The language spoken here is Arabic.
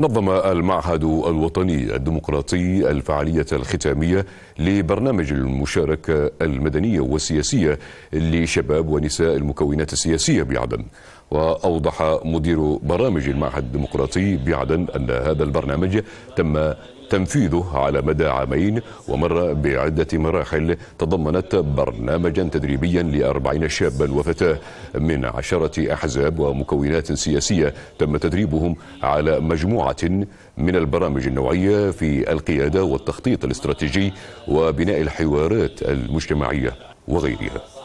نظم المعهد الوطني الديمقراطي الفعالية الختامية لبرنامج المشاركة المدنية والسياسية لشباب ونساء المكونات السياسية بعدن وأوضح مدير برامج المعهد الديمقراطي بعدن أن هذا البرنامج تم تنفيذه على مدى عامين ومر بعدة مراحل تضمنت برنامجا تدريبيا لأربعين شابا وفتاة من عشرة أحزاب ومكونات سياسية تم تدريبهم على مجموعة من البرامج النوعية في القيادة والتخطيط الاستراتيجي وبناء الحوارات المجتمعية وغيرها